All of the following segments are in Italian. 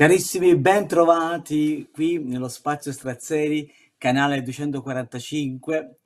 Carissimi, bentrovati qui nello spazio Strazzeri, canale 245,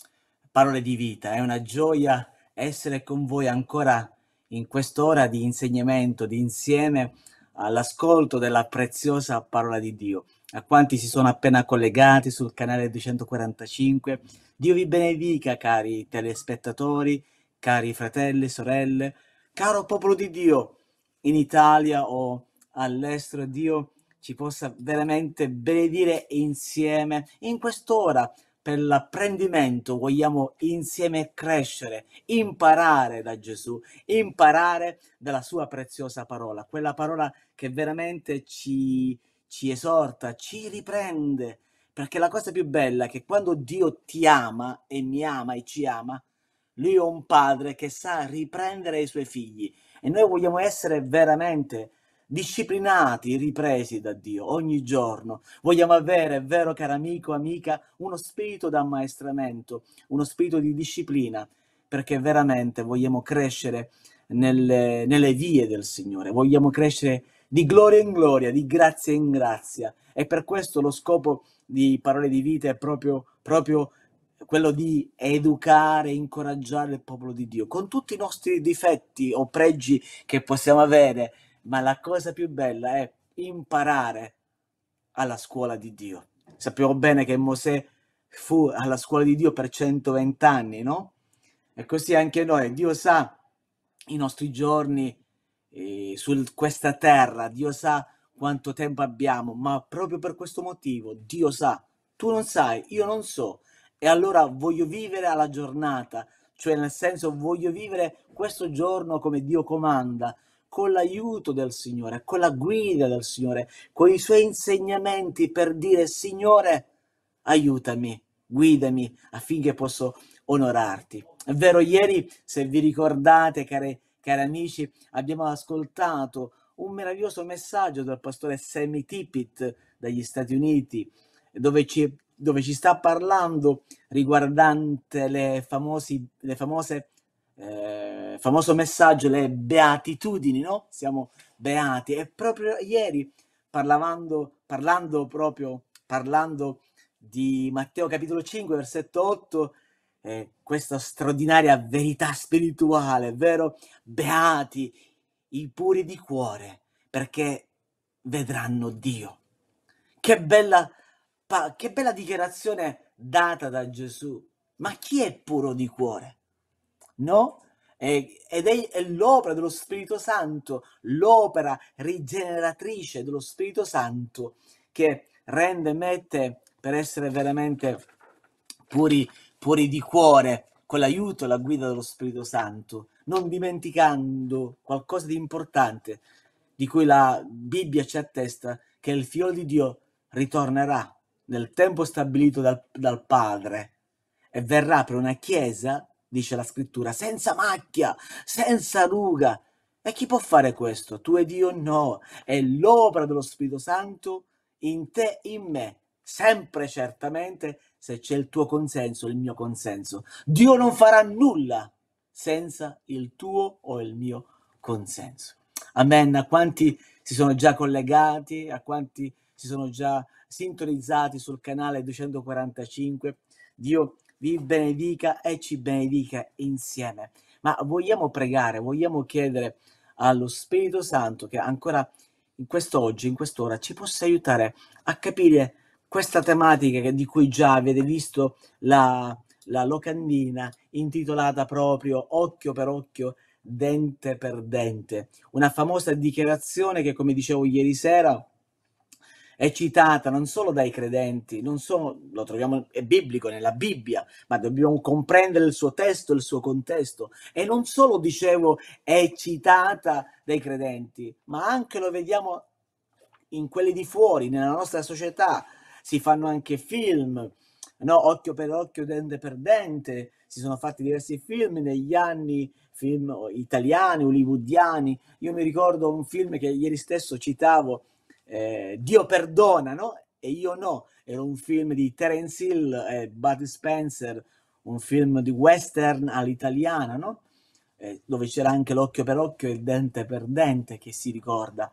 Parole di vita. È una gioia essere con voi ancora in quest'ora di insegnamento, di insieme all'ascolto della preziosa parola di Dio. A quanti si sono appena collegati sul canale 245, Dio vi benedica, cari telespettatori, cari fratelli, sorelle, caro popolo di Dio in Italia o all'estero, Dio ci possa veramente benedire insieme in quest'ora per l'apprendimento vogliamo insieme crescere, imparare da Gesù, imparare dalla sua preziosa parola, quella parola che veramente ci, ci esorta, ci riprende, perché la cosa più bella è che quando Dio ti ama e mi ama e ci ama, lui è un padre che sa riprendere i suoi figli e noi vogliamo essere veramente disciplinati, ripresi da Dio ogni giorno. Vogliamo avere, è vero, caro amico, amica, uno spirito d'ammaestramento, uno spirito di disciplina, perché veramente vogliamo crescere nelle, nelle vie del Signore, vogliamo crescere di gloria in gloria, di grazia in grazia. E per questo lo scopo di Parole di Vita è proprio, proprio quello di educare, incoraggiare il popolo di Dio, con tutti i nostri difetti o pregi che possiamo avere, ma la cosa più bella è imparare alla scuola di Dio. Sappiamo bene che Mosè fu alla scuola di Dio per 120 anni, no? E così anche noi, Dio sa i nostri giorni eh, su questa terra, Dio sa quanto tempo abbiamo, ma proprio per questo motivo Dio sa, tu non sai, io non so, e allora voglio vivere alla giornata, cioè nel senso voglio vivere questo giorno come Dio comanda, con l'aiuto del Signore, con la guida del Signore, con i suoi insegnamenti per dire Signore, aiutami, guidami affinché posso onorarti. È vero, ieri, se vi ricordate, cari, cari amici, abbiamo ascoltato un meraviglioso messaggio del pastore Sammy Tippett dagli Stati Uniti, dove ci, dove ci sta parlando riguardante le, famosi, le famose eh, famoso messaggio, le beatitudini, no? Siamo beati. E proprio ieri, parlavando, parlando proprio, parlando di Matteo capitolo 5, versetto 8, eh, questa straordinaria verità spirituale, vero? Beati i puri di cuore, perché vedranno Dio. Che bella, pa- che bella dichiarazione data da Gesù. Ma chi è puro di cuore? no? Ed è l'opera dello Spirito Santo, l'opera rigeneratrice dello Spirito Santo che rende mette per essere veramente puri, puri di cuore con l'aiuto e la guida dello Spirito Santo, non dimenticando qualcosa di importante di cui la Bibbia ci attesta che il figlio di Dio ritornerà nel tempo stabilito dal, dal Padre e verrà per una chiesa dice la scrittura, senza macchia, senza ruga. E chi può fare questo? Tu e Dio no, è l'opera dello Spirito Santo in te, in me, sempre certamente se c'è il tuo consenso, il mio consenso. Dio non farà nulla senza il tuo o il mio consenso. Amen. A quanti si sono già collegati, a quanti si sono già sintonizzati sul canale 245, Dio vi benedica e ci benedica insieme. Ma vogliamo pregare, vogliamo chiedere allo Spirito Santo che ancora in quest'oggi, in quest'ora, ci possa aiutare a capire questa tematica di cui già avete visto la, la locandina intitolata proprio Occhio per occhio, dente per dente, una famosa dichiarazione che, come dicevo ieri sera, è citata non solo dai credenti, non solo, lo troviamo, è biblico nella Bibbia, ma dobbiamo comprendere il suo testo, il suo contesto. E non solo, dicevo, è citata dai credenti, ma anche lo vediamo in quelli di fuori, nella nostra società. Si fanno anche film, no? occhio per occhio, dente per dente. Si sono fatti diversi film negli anni, film italiani, hollywoodiani. Io mi ricordo un film che ieri stesso citavo, eh, Dio perdona, no? E io no. Era un film di Terence Hill e Buddy Spencer, un film di western all'italiana, no? Eh, dove c'era anche l'occhio per occhio e il dente per dente che si ricorda.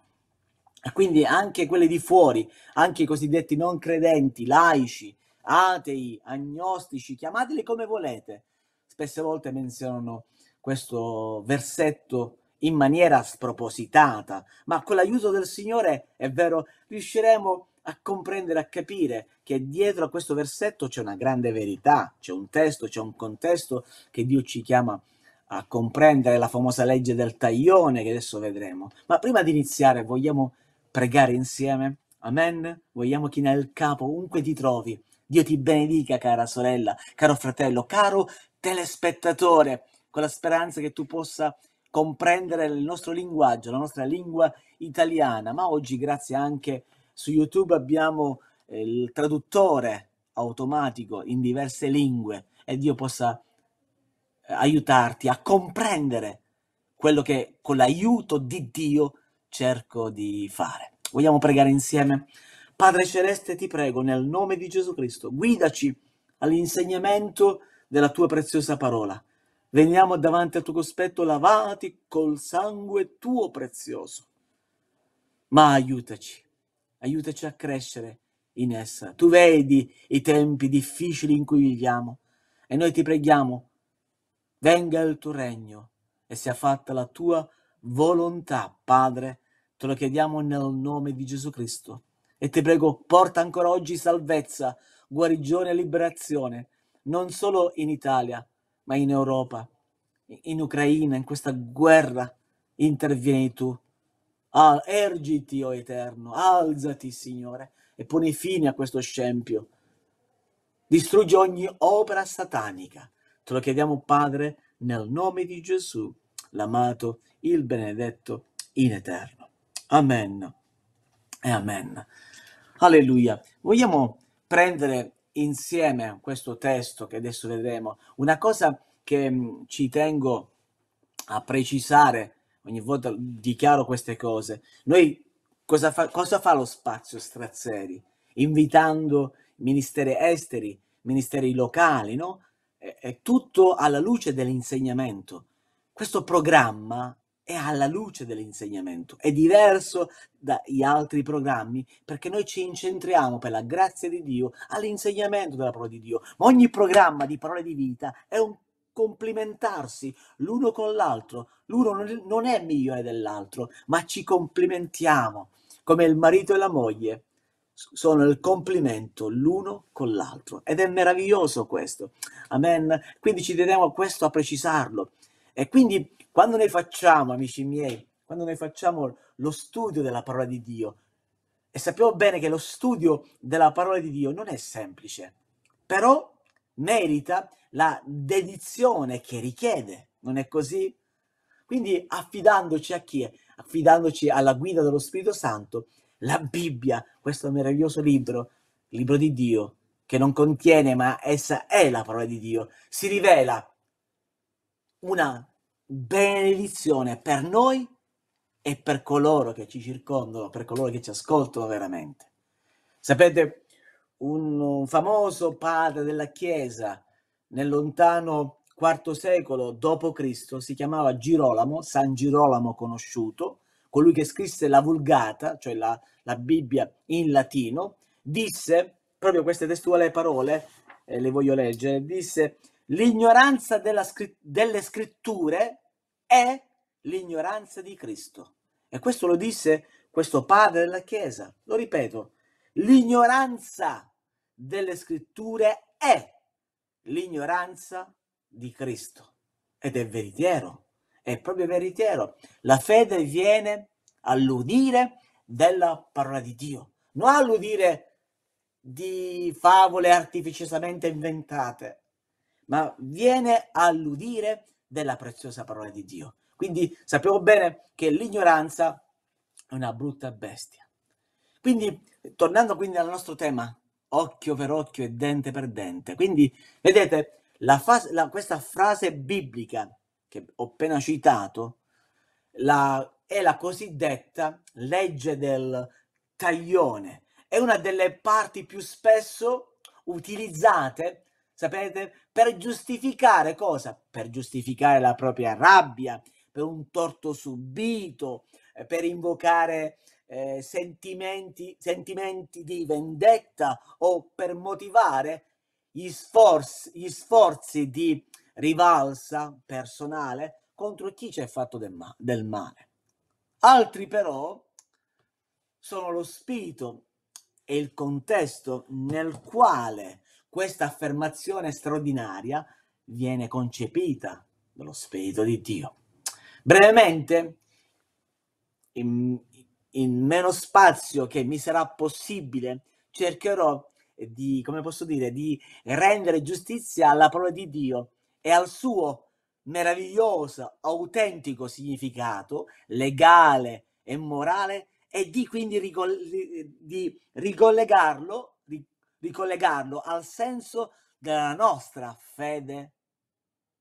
E quindi anche quelli di fuori, anche i cosiddetti non credenti, laici, atei, agnostici, chiamateli come volete, spesse volte menzionano questo versetto in maniera spropositata, ma con l'aiuto del Signore, è vero, riusciremo a comprendere, a capire che dietro a questo versetto c'è una grande verità, c'è un testo, c'è un contesto che Dio ci chiama a comprendere, la famosa legge del taglione che adesso vedremo. Ma prima di iniziare vogliamo pregare insieme? Amen? Vogliamo chinare il capo ovunque ti trovi. Dio ti benedica, cara sorella, caro fratello, caro telespettatore, con la speranza che tu possa comprendere il nostro linguaggio, la nostra lingua italiana, ma oggi grazie anche su YouTube abbiamo eh, il traduttore automatico in diverse lingue e Dio possa eh, aiutarti a comprendere quello che con l'aiuto di Dio cerco di fare. Vogliamo pregare insieme? Padre Celeste, ti prego, nel nome di Gesù Cristo, guidaci all'insegnamento della tua preziosa parola. Veniamo davanti al tuo cospetto lavati col sangue tuo prezioso. Ma aiutaci, aiutaci a crescere in essa. Tu vedi i tempi difficili in cui viviamo e noi ti preghiamo, venga il tuo regno e sia fatta la tua volontà, Padre. Te lo chiediamo nel nome di Gesù Cristo. E ti prego, porta ancora oggi salvezza, guarigione e liberazione, non solo in Italia, ma in Europa, in Ucraina, in questa guerra, intervieni tu. Ah, ergiti, o oh Eterno, alzati, Signore, e poni fine a questo scempio. Distruggi ogni opera satanica. Te lo chiediamo, Padre, nel nome di Gesù, l'amato, il benedetto, in eterno. Amen. E amen. Alleluia. Vogliamo prendere insieme a questo testo che adesso vedremo, una cosa che mm, ci tengo a precisare, ogni volta dichiaro queste cose, noi cosa fa, cosa fa lo spazio Strazzeri? Invitando ministeri esteri, ministeri locali, no? È, è tutto alla luce dell'insegnamento. Questo programma è alla luce dell'insegnamento, è diverso dagli altri programmi perché noi ci incentriamo per la grazia di Dio all'insegnamento della parola di Dio. Ma ogni programma di parole di vita è un complimentarsi l'uno con l'altro. L'uno non è migliore dell'altro, ma ci complimentiamo come il marito e la moglie sono il complimento l'uno con l'altro ed è meraviglioso questo. Amen. Quindi ci teniamo a questo a precisarlo. E quindi quando noi facciamo, amici miei, quando noi facciamo lo studio della parola di Dio, e sappiamo bene che lo studio della parola di Dio non è semplice, però merita la dedizione che richiede, non è così? Quindi affidandoci a chi? Affidandoci alla guida dello Spirito Santo, la Bibbia, questo meraviglioso libro, libro di Dio, che non contiene, ma essa è la parola di Dio, si rivela una benedizione per noi e per coloro che ci circondano, per coloro che ci ascoltano veramente. Sapete, un famoso padre della Chiesa nel lontano IV secolo d.C. si chiamava Girolamo, San Girolamo conosciuto, colui che scrisse la Vulgata, cioè la, la Bibbia in latino, disse, proprio queste testuali parole, eh, le voglio leggere, disse l'ignoranza scritt- delle scritture è l'ignoranza di Cristo. E questo lo disse questo padre della Chiesa. Lo ripeto, l'ignoranza delle scritture è l'ignoranza di Cristo. Ed è veritiero, è proprio veritiero. La fede viene all'udire della parola di Dio, non all'udire di favole artificiosamente inventate, ma viene all'udire della preziosa parola di Dio. Quindi sappiamo bene che l'ignoranza è una brutta bestia. Quindi, tornando quindi al nostro tema, occhio per occhio e dente per dente. Quindi, vedete, la fase, la, questa frase biblica che ho appena citato la, è la cosiddetta legge del taglione. È una delle parti più spesso utilizzate Sapete? Per giustificare cosa? Per giustificare la propria rabbia, per un torto subito, eh, per invocare eh, sentimenti, sentimenti di vendetta o per motivare gli sforzi, gli sforzi di rivalsa personale contro chi ci ha fatto del, ma- del male. Altri però sono lo spirito e il contesto nel quale questa affermazione straordinaria viene concepita dallo Spirito di Dio. Brevemente, in, in meno spazio che mi sarà possibile, cercherò di, come posso dire, di rendere giustizia alla parola di Dio e al suo meraviglioso, autentico significato legale e morale e di quindi ricoll- di ricollegarlo ricollegarlo al senso della nostra fede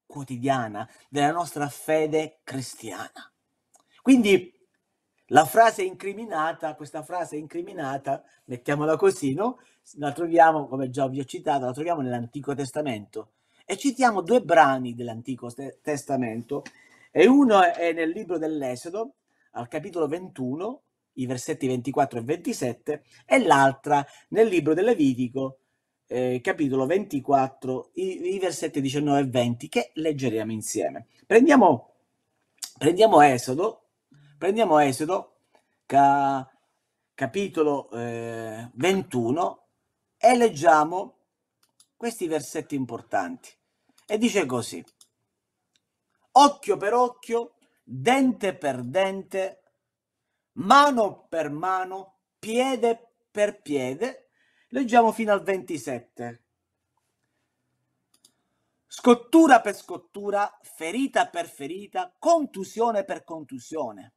quotidiana, della nostra fede cristiana. Quindi la frase incriminata, questa frase incriminata, mettiamola così, no? La troviamo, come già vi ho citato, la troviamo nell'Antico Testamento. E citiamo due brani dell'Antico Testamento, e uno è nel libro dell'Esodo, al capitolo 21, i versetti 24 e 27, e l'altra nel libro del Levitico, eh, capitolo 24, i, i, versetti 19 e 20, che leggeremo insieme. Prendiamo, prendiamo Esodo, prendiamo Esodo, ca, capitolo eh, 21, e leggiamo questi versetti importanti. E dice così, occhio per occhio, dente per dente, mano per mano, piede per piede, leggiamo fino al 27. Scottura per scottura, ferita per ferita, contusione per contusione.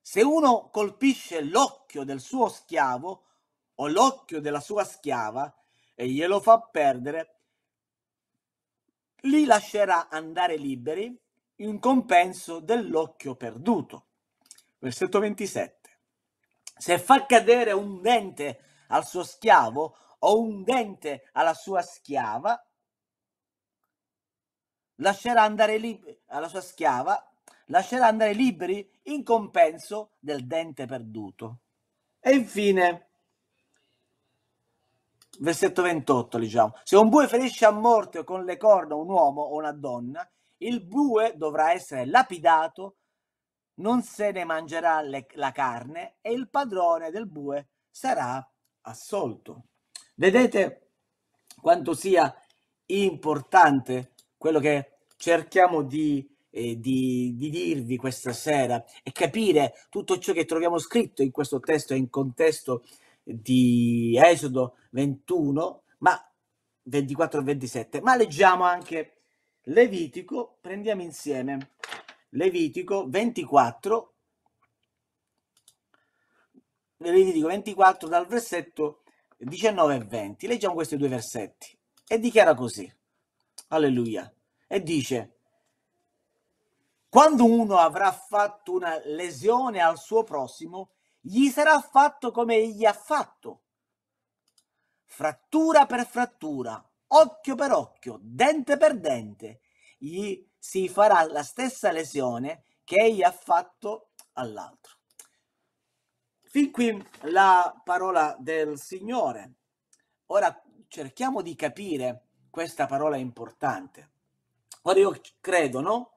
Se uno colpisce l'occhio del suo schiavo o l'occhio della sua schiava e glielo fa perdere, li lascerà andare liberi in compenso dell'occhio perduto. Versetto 27. Se fa cadere un dente al suo schiavo o un dente alla sua schiava, lascerà andare liberi alla sua schiava, lascerà andare liberi in compenso del dente perduto. E infine, versetto 28, diciamo, se un bue ferisce a morte con le corna un uomo o una donna, il bue dovrà essere lapidato non se ne mangerà le, la carne e il padrone del bue sarà assolto. Vedete quanto sia importante quello che cerchiamo di, eh, di, di, dirvi questa sera e capire tutto ciò che troviamo scritto in questo testo, in contesto di Esodo 21, ma 24 27, ma leggiamo anche Levitico, prendiamo insieme Levitico 24, Levitico 24 dal versetto 19 e 20. Leggiamo questi due versetti e dichiara così, alleluia, e dice, quando uno avrà fatto una lesione al suo prossimo, gli sarà fatto come egli ha fatto, frattura per frattura, occhio per occhio, dente per dente, gli si farà la stessa lesione che egli ha fatto all'altro. Fin qui la parola del Signore. Ora cerchiamo di capire questa parola importante. Ora io credo, no?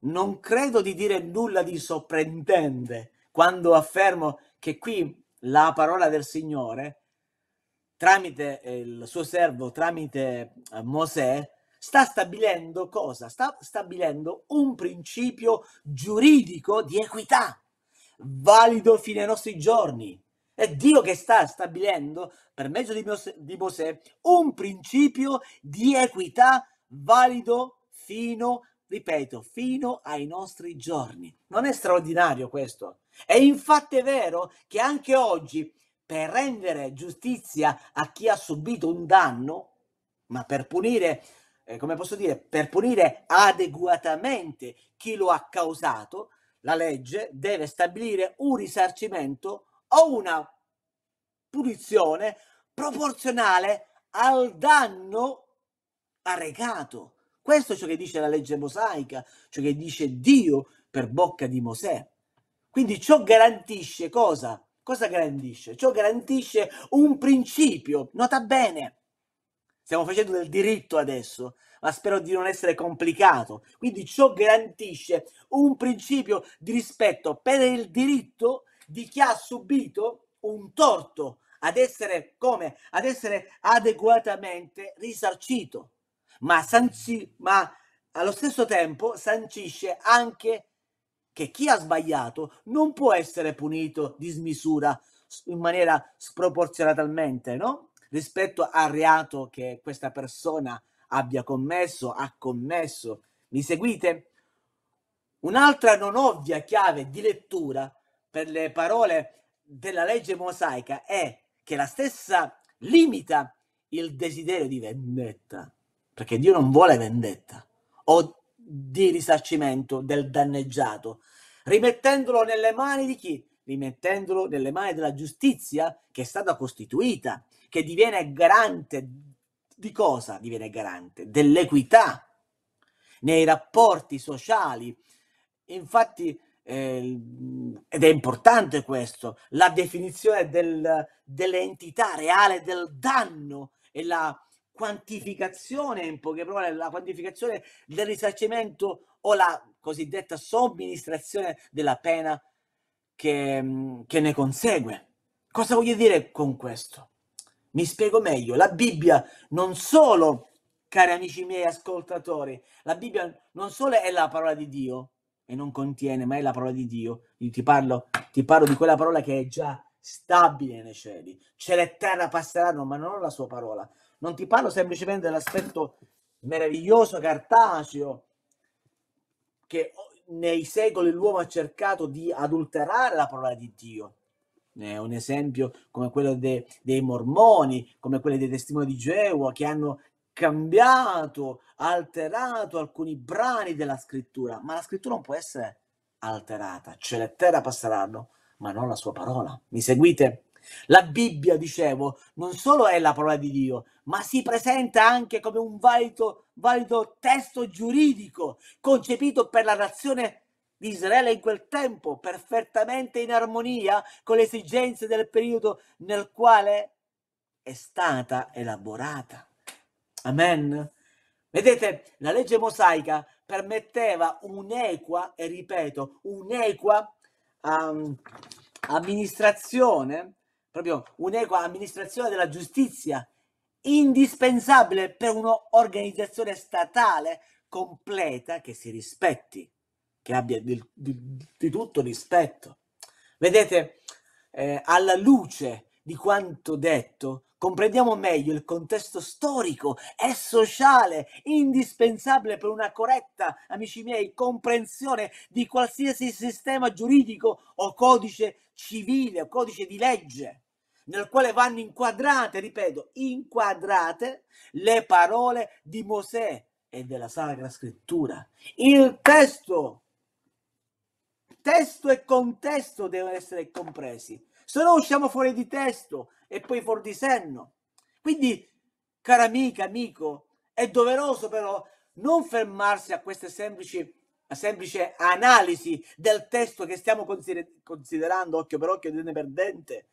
Non credo di dire nulla di sorprendente quando affermo che qui la parola del Signore, tramite eh, il suo servo, tramite eh, Mosè, sta stabilendo cosa? Sta stabilendo un principio giuridico di equità, valido fino ai nostri giorni. È Dio che sta stabilendo, per mezzo di Mosè, di Mosè un principio di equità valido fino, ripeto, fino ai nostri giorni. Non è straordinario questo? È infatti vero che anche oggi, per rendere giustizia a chi ha subito un danno, ma per punire eh, come posso dire, per punire adeguatamente chi lo ha causato, la legge deve stabilire un risarcimento o una punizione proporzionale al danno arrecato. Questo è ciò che dice la legge mosaica, ciò che dice Dio per bocca di Mosè. Quindi ciò garantisce cosa? Cosa garantisce? Ciò garantisce un principio. Nota bene, Stiamo facendo del diritto adesso, ma spero di non essere complicato. Quindi ciò garantisce un principio di rispetto per il diritto di chi ha subito un torto ad essere come? Ad essere adeguatamente risarcito, ma, sanci- ma allo stesso tempo sancisce anche che chi ha sbagliato non può essere punito di smisura in maniera sproporzionatamente, no? rispetto al reato che questa persona abbia commesso, ha commesso. Mi seguite? Un'altra non ovvia chiave di lettura per le parole della legge mosaica è che la stessa limita il desiderio di vendetta, perché Dio non vuole vendetta o di risarcimento del danneggiato, rimettendolo nelle mani di chi? Rimettendolo nelle mani della giustizia che è stata costituita che diviene garante di cosa diviene garante? Dell'equità nei rapporti sociali. Infatti, eh, ed è importante questo, la definizione del, dell'entità reale del danno e la quantificazione, in poche parole, la quantificazione del risarcimento o la cosiddetta somministrazione della pena che, che ne consegue. Cosa voglio dire con questo? Mi spiego meglio, la Bibbia non solo, cari amici miei ascoltatori, la Bibbia non solo è la parola di Dio e non contiene, ma è la parola di Dio. Io ti parlo, ti parlo di quella parola che è già stabile nei cieli. Cielo e terra passeranno, ma non la sua parola. Non ti parlo semplicemente dell'aspetto meraviglioso cartaceo che nei secoli l'uomo ha cercato di adulterare la parola di Dio eh, un esempio come quello de, dei mormoni, come quello dei testimoni di Geova, che hanno cambiato, alterato alcuni brani della scrittura, ma la scrittura non può essere alterata, cioè le terra passeranno, ma non la sua parola. Mi seguite? La Bibbia, dicevo, non solo è la parola di Dio, ma si presenta anche come un valido, valido testo giuridico concepito per la nazione di Israele in quel tempo, perfettamente in armonia con le esigenze del periodo nel quale è stata elaborata. Amen. Vedete, la legge mosaica permetteva un'equa, e ripeto, un'equa um, amministrazione, proprio un'equa amministrazione della giustizia, indispensabile per un'organizzazione statale completa che si rispetti che abbia di, di, di tutto rispetto. Vedete, eh, alla luce di quanto detto, comprendiamo meglio il contesto storico e sociale indispensabile per una corretta, amici miei, comprensione di qualsiasi sistema giuridico o codice civile o codice di legge, nel quale vanno inquadrate, ripeto, inquadrate le parole di Mosè e della Sacra Scrittura. Il testo Testo e contesto devono essere compresi, se no usciamo fuori di testo e poi fuori di senno. Quindi, cara amica, amico, è doveroso però non fermarsi a queste semplici semplice analisi del testo che stiamo consider- considerando occhio per occhio, dente per dente,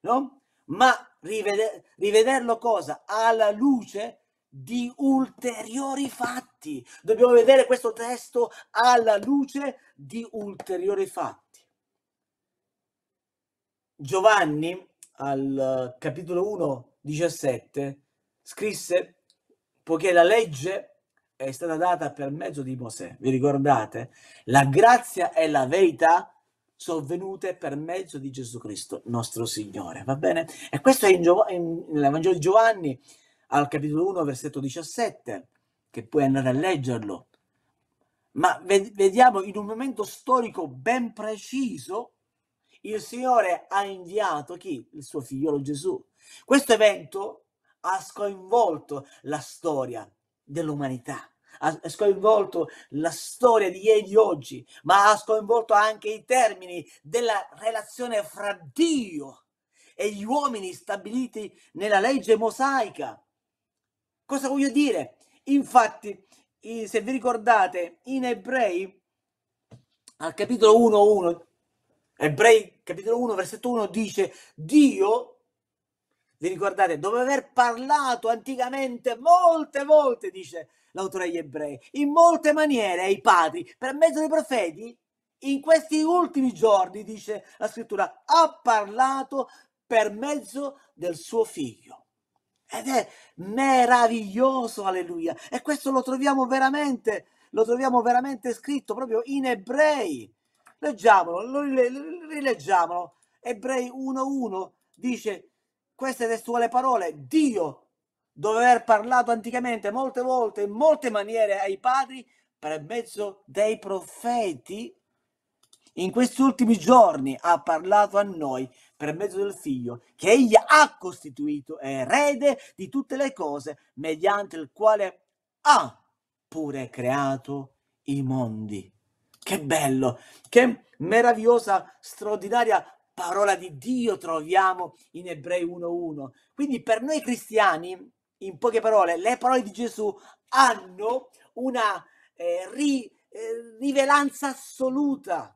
no? Ma rivede- rivederlo cosa? Alla luce di ulteriori fatti. Dobbiamo vedere questo testo alla luce di ulteriori fatti. Giovanni al eh, capitolo 1, 17 scrisse poiché la legge è stata data per mezzo di Mosè. Vi ricordate? La grazia e la verità sono venute per mezzo di Gesù Cristo, nostro Signore. Va bene? E questo è in Giov- nell'Evangelo di Giovanni, al capitolo 1, versetto 17, che puoi andare a leggerlo. Ma vediamo in un momento storico ben preciso, il Signore ha inviato chi? Il suo figliolo Gesù. Questo evento ha sconvolto la storia dell'umanità ha sconvolto la storia di ieri e di oggi, ma ha sconvolto anche i termini della relazione fra Dio e gli uomini stabiliti nella legge mosaica. Cosa voglio dire? Infatti, se vi ricordate, in Ebrei, al capitolo 1, 1, Ebrei capitolo 1, versetto 1 dice Dio, vi ricordate, dove aver parlato anticamente molte volte, dice l'autore agli ebrei, in molte maniere ai padri, per mezzo dei profeti, in questi ultimi giorni, dice la scrittura, ha parlato per mezzo del suo figlio. Ed è meraviglioso, alleluia. E questo lo troviamo veramente, lo troviamo veramente scritto proprio in ebrei. Leggiamolo, rileggiamolo. Ebrei 1.1 dice queste testuali parole, Dio dove aver parlato anticamente molte volte in molte maniere ai padri per mezzo dei profeti in questi ultimi giorni ha parlato a noi per mezzo del figlio, che egli ha costituito erede di tutte le cose, mediante il quale ha pure creato i mondi. Che bello, che meravigliosa, straordinaria parola di Dio troviamo in Ebrei 1.1. Quindi per noi cristiani, in poche parole, le parole di Gesù hanno una eh, ri, eh, rivelanza assoluta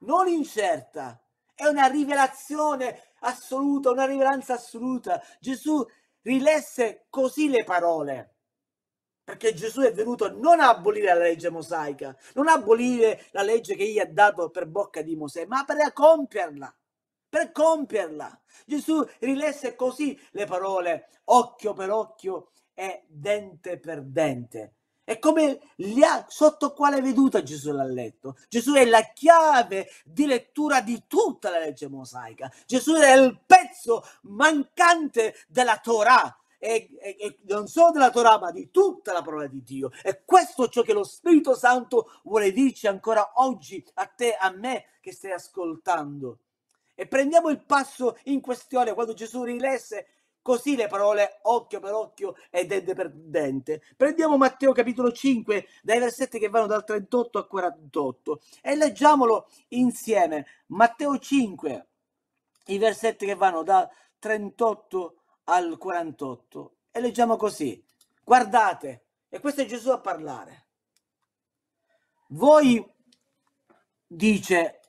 non incerta, è una rivelazione assoluta, una rivelanza assoluta. Gesù rilesse così le parole, perché Gesù è venuto non a abolire la legge mosaica, non a abolire la legge che gli ha dato per bocca di Mosè, ma per compierla. Per compierla. Gesù rilesse così le parole, occhio per occhio e dente per dente. È come gli, sotto quale veduta Gesù l'ha letto. Gesù è la chiave di lettura di tutta la legge mosaica. Gesù è il pezzo mancante della Torah. E, e, e, non solo della Torah, ma di tutta la parola di Dio. E questo è ciò che lo Spirito Santo vuole dirci ancora oggi a te, a me che stai ascoltando. E prendiamo il passo in questione quando Gesù rilesse Così le parole occhio per occhio e dente per dente. Prendiamo Matteo capitolo 5 dai versetti che vanno dal 38 al 48 e leggiamolo insieme. Matteo 5, i versetti che vanno dal 38 al 48 e leggiamo così. Guardate, e questo è Gesù a parlare. Voi, dice,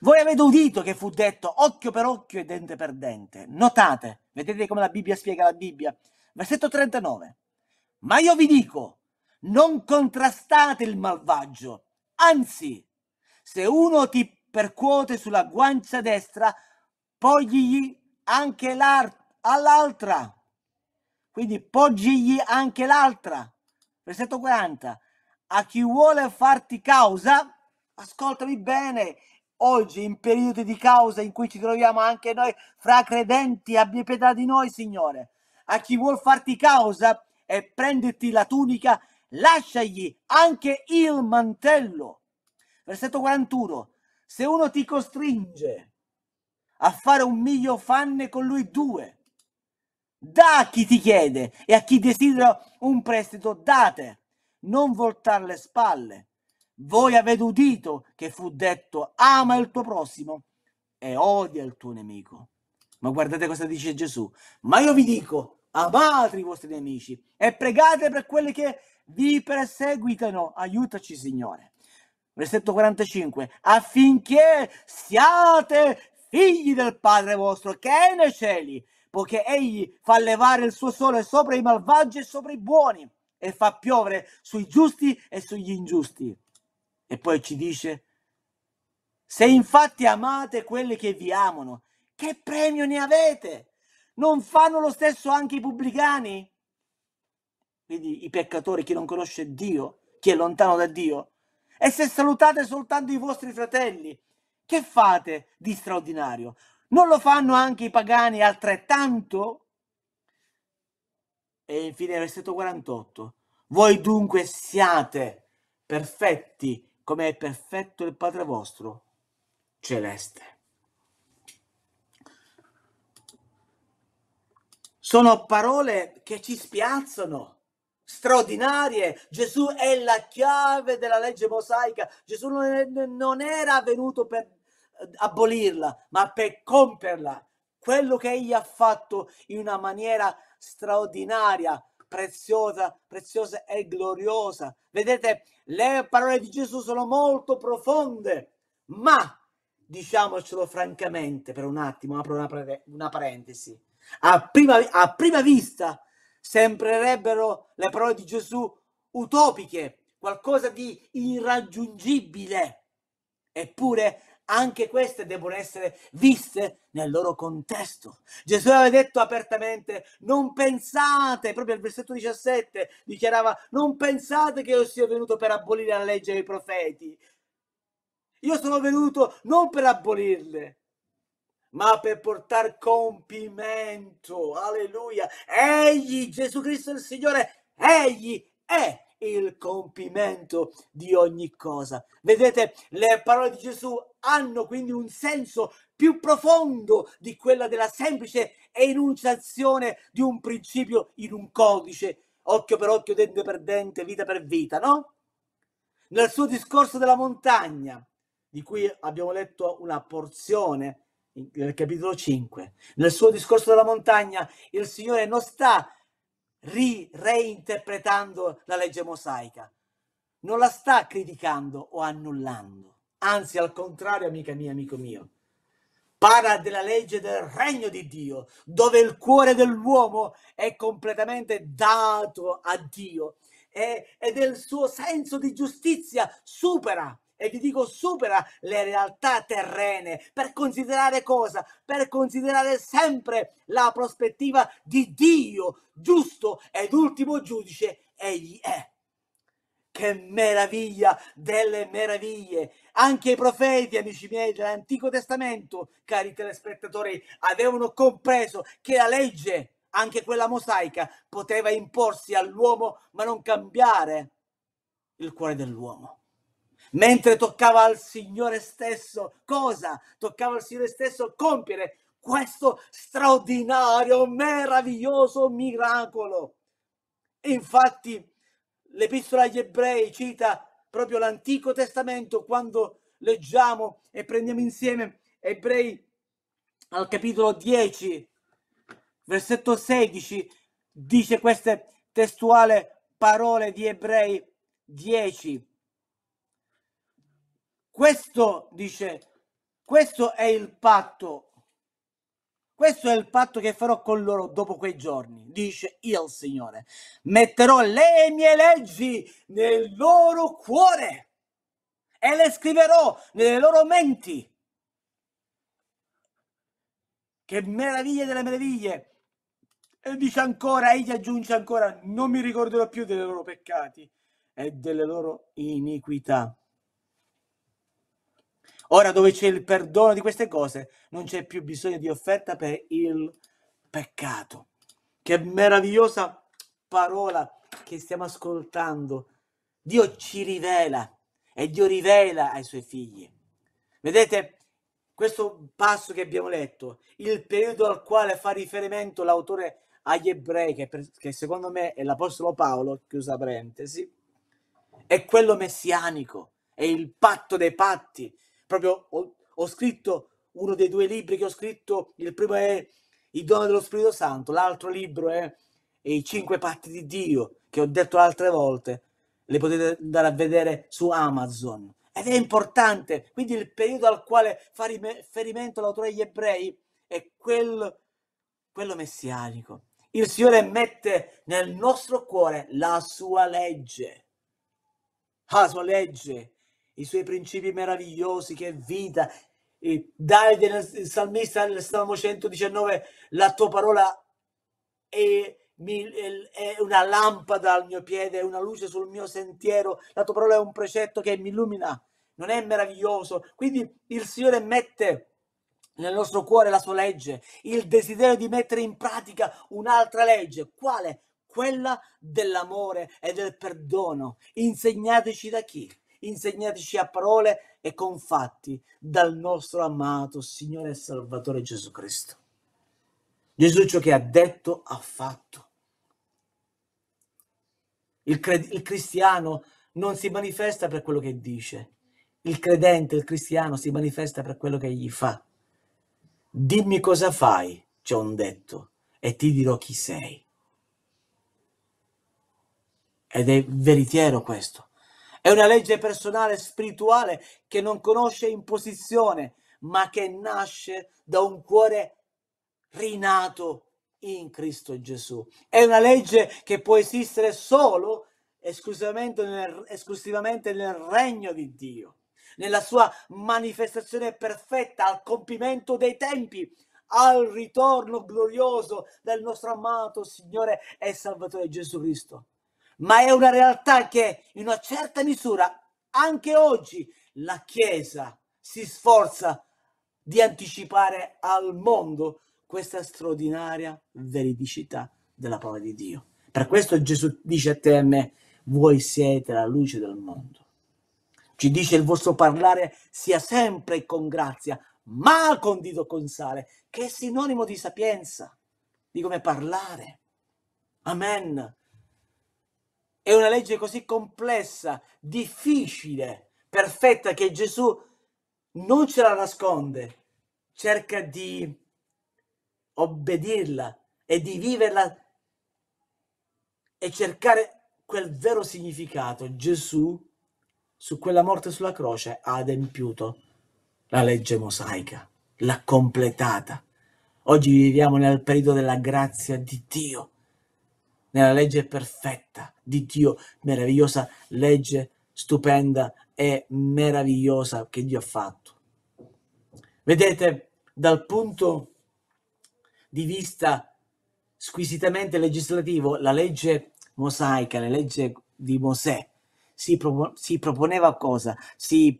voi avete udito che fu detto occhio per occhio e dente per dente. Notate, vedete come la Bibbia spiega la Bibbia. Versetto 39. Ma io vi dico, non contrastate il malvagio. Anzi, se uno ti percuote sulla guancia destra, poggigli anche all'altra. Quindi poggigli anche l'altra. Versetto 40. A chi vuole farti causa, ascoltami bene, oggi, in periodi di causa in cui ci troviamo anche noi fra credenti, abbia pietà di noi, Signore. A chi vuol farti causa e prenderti la tunica, lasciagli anche il mantello. Versetto 41. Se uno ti costringe a fare un miglio, fanne con lui due. Da a chi ti chiede e a chi desidera un prestito, date. Non voltare le spalle. Voi avete udito che fu detto ama il tuo prossimo e odia il tuo nemico. Ma guardate cosa dice Gesù. Ma io vi dico, amate i vostri nemici e pregate per quelli che vi perseguitano. Aiutaci, Signore. Versetto 45. Affinché siate figli del Padre vostro che è nei cieli, poiché egli fa levare il suo sole sopra i malvagi e sopra i buoni e fa piovere sui giusti e sugli ingiusti. E poi ci dice, se infatti amate quelli che vi amano, che premio ne avete? Non fanno lo stesso anche i pubblicani? Quindi i peccatori, chi non conosce Dio, chi è lontano da Dio, e se salutate soltanto i vostri fratelli, che fate di straordinario? Non lo fanno anche i pagani altrettanto? E infine versetto 48. Voi dunque siate perfetti come è perfetto il Padre vostro celeste. Sono parole che ci spiazzano, straordinarie. Gesù è la chiave della legge mosaica. Gesù non era venuto per eh, abolirla, ma per compierla. Quello che egli ha fatto in una maniera straordinaria, preziosa, preziosa e gloriosa. Vedete, le parole di Gesù sono molto profonde, ma diciamocelo francamente per un attimo, apro una, pre- una parentesi. A prima, a prima vista sembrerebbero le parole di Gesù utopiche, qualcosa di irraggiungibile. Eppure anche queste devono essere viste nel loro contesto. Gesù aveva detto apertamente, non pensate, proprio al versetto 17 dichiarava, non pensate che io sia venuto per abolire la legge dei profeti. Io sono venuto non per abolirle, ma per portare compimento. Alleluia. Egli, Gesù Cristo il Signore, egli è il compimento di ogni cosa. Vedete, le parole di Gesù hanno quindi un senso più profondo di quella della semplice enunciazione di un principio in un codice, occhio per occhio, dente per dente, vita per vita, no? Nel suo discorso della montagna, di cui abbiamo letto una porzione nel capitolo 5, nel suo discorso della montagna, il Signore non sta ri- reinterpretando la legge mosaica, non la sta criticando o annullando, anzi al contrario, amica mia, amico mio, parla della legge del regno di Dio, dove il cuore dell'uomo è completamente dato a Dio e, e del suo senso di giustizia supera e vi dico supera le realtà terrene per considerare cosa? Per considerare sempre la prospettiva di Dio, giusto ed ultimo giudice egli è. Che meraviglia delle meraviglie! Anche i profeti, amici miei, dell'Antico Testamento, cari telespettatori, avevano compreso che la legge, anche quella mosaica, poteva imporsi all'uomo ma non cambiare il cuore dell'uomo mentre toccava al Signore stesso, cosa? Toccava al Signore stesso compiere questo straordinario, meraviglioso miracolo. Infatti l'Epistola agli Ebrei cita proprio l'Antico Testamento quando leggiamo e prendiamo insieme Ebrei al capitolo 10, versetto 16, dice queste testuali parole di Ebrei 10 questo dice, questo è il patto, questo è il patto che farò con loro dopo quei giorni, dice il Signore. Metterò le mie leggi nel loro cuore e le scriverò nelle loro menti. Che meraviglia delle meraviglie! E dice ancora, egli aggiunge ancora, non mi ricorderò più dei loro peccati e delle loro iniquità. Ora dove c'è il perdono di queste cose, non c'è più bisogno di offerta per il peccato. Che meravigliosa parola che stiamo ascoltando. Dio ci rivela e Dio rivela ai suoi figli. Vedete questo passo che abbiamo letto, il periodo al quale fa riferimento l'autore agli ebrei, che, per, che secondo me è l'Apostolo Paolo, chiusa parentesi, è quello messianico, è il patto dei patti, proprio ho, ho scritto uno dei due libri che ho scritto, il primo è Il dono dello Spirito Santo, l'altro libro è I cinque patti di Dio, che ho detto altre volte, le potete andare a vedere su Amazon. Ed è importante, quindi il periodo al quale fa riferimento l'autore agli ebrei è quello, quello messianico. Il Signore mette nel nostro cuore la sua legge, la sua legge i suoi principi meravigliosi che vita. E Davide, il salmista nel Salmo 119, la tua parola è, è una lampada al mio piede, è una luce sul mio sentiero, la tua parola è un precetto che mi illumina. Non è meraviglioso? Quindi il Signore mette nel nostro cuore la sua legge, il desiderio di mettere in pratica un'altra legge. Quale? Quella dell'amore e del perdono. Insegnateci da chi? insegnateci a parole e con fatti dal nostro amato Signore e Salvatore Gesù Cristo. Gesù ciò che ha detto ha fatto. Il, cre- il cristiano non si manifesta per quello che dice, il credente, il cristiano si manifesta per quello che gli fa. Dimmi cosa fai, ci ho detto, e ti dirò chi sei. Ed è veritiero questo. È una legge personale spirituale che non conosce imposizione, ma che nasce da un cuore rinato in Cristo Gesù. È una legge che può esistere solo esclusivamente nel, esclusivamente nel regno di Dio, nella sua manifestazione perfetta al compimento dei tempi, al ritorno glorioso del nostro amato Signore e Salvatore Gesù Cristo ma è una realtà che in una certa misura anche oggi la Chiesa si sforza di anticipare al mondo questa straordinaria veridicità della parola di Dio. Per questo Gesù dice a te e a me, voi siete la luce del mondo. Ci dice il vostro parlare sia sempre con grazia, ma condito con sale, che è sinonimo di sapienza, di come parlare. Amen. È una legge così complessa, difficile, perfetta che Gesù non ce la nasconde, cerca di obbedirla e di viverla e cercare quel vero significato. Gesù su quella morte sulla croce ha adempiuto la legge mosaica, l'ha completata. Oggi viviamo nel periodo della grazia di Dio nella legge perfetta di Dio, meravigliosa legge stupenda e meravigliosa che Dio ha fatto. Vedete, dal punto di vista squisitamente legislativo, la legge mosaica, la legge di Mosè, si, pro si proponeva cosa? Si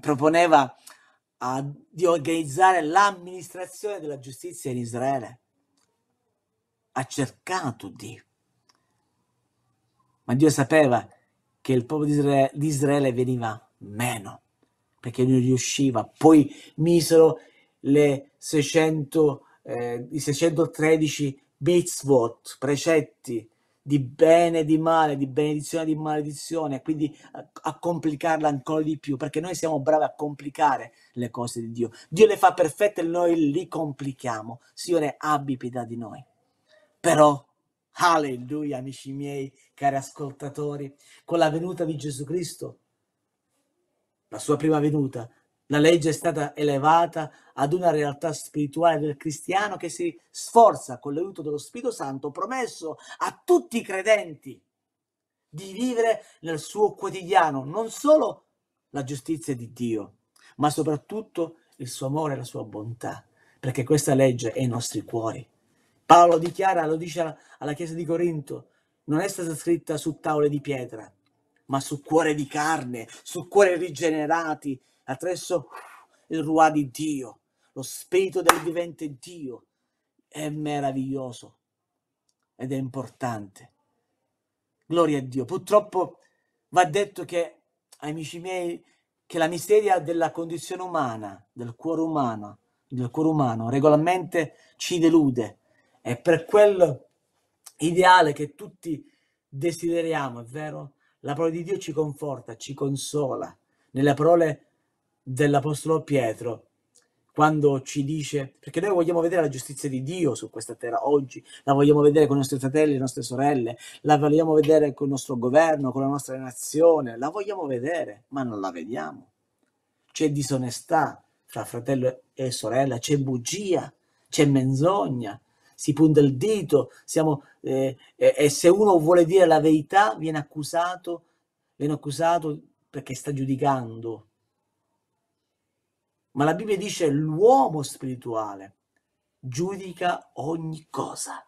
proponeva a, di organizzare l'amministrazione della giustizia in Israele. Ha cercato di ma Dio sapeva che il popolo di Israele, di Israele veniva meno, perché non riusciva. Poi misero le 600, eh, i 613 mitzvot, precetti di bene e di male, di benedizione e di maledizione, quindi a, a complicarla ancora di più, perché noi siamo bravi a complicare le cose di Dio. Dio le fa perfette e noi li complichiamo. Signore, abbi pietà di noi. Però Alleluia, amici miei, cari ascoltatori, con la venuta di Gesù Cristo, la sua prima venuta, la legge è stata elevata ad una realtà spirituale del cristiano che si sforza con l'aiuto dello Spirito Santo, promesso a tutti i credenti di vivere nel suo quotidiano non solo la giustizia di Dio, ma soprattutto il suo amore e la sua bontà, perché questa legge è i nostri cuori. Paolo dichiara, lo dice alla, chiesa di Corinto, non è stata scritta su tavole di pietra, ma su cuore di carne, su cuore rigenerati, attraverso il ruà di Dio, lo spirito del vivente Dio. È meraviglioso ed è importante. Gloria a Dio. Purtroppo va detto che, amici miei, che la miseria della condizione umana, del cuore umano, del cuore umano, regolarmente ci delude, è per quel ideale che tutti desideriamo, è vero? La parola di Dio ci conforta, ci consola. Nelle parole dell'Apostolo Pietro, quando ci dice, perché noi vogliamo vedere la giustizia di Dio su questa terra oggi, la vogliamo vedere con i nostri fratelli, le nostre sorelle, la vogliamo vedere con il nostro governo, con la nostra nazione, la vogliamo vedere, ma non la vediamo. C'è disonestà fra fratello e sorella, c'è bugia, c'è menzogna, si punta il dito, siamo, eh, e, e se uno vuole dire la verità viene accusato, viene accusato perché sta giudicando. Ma la Bibbia dice l'uomo spirituale giudica ogni cosa.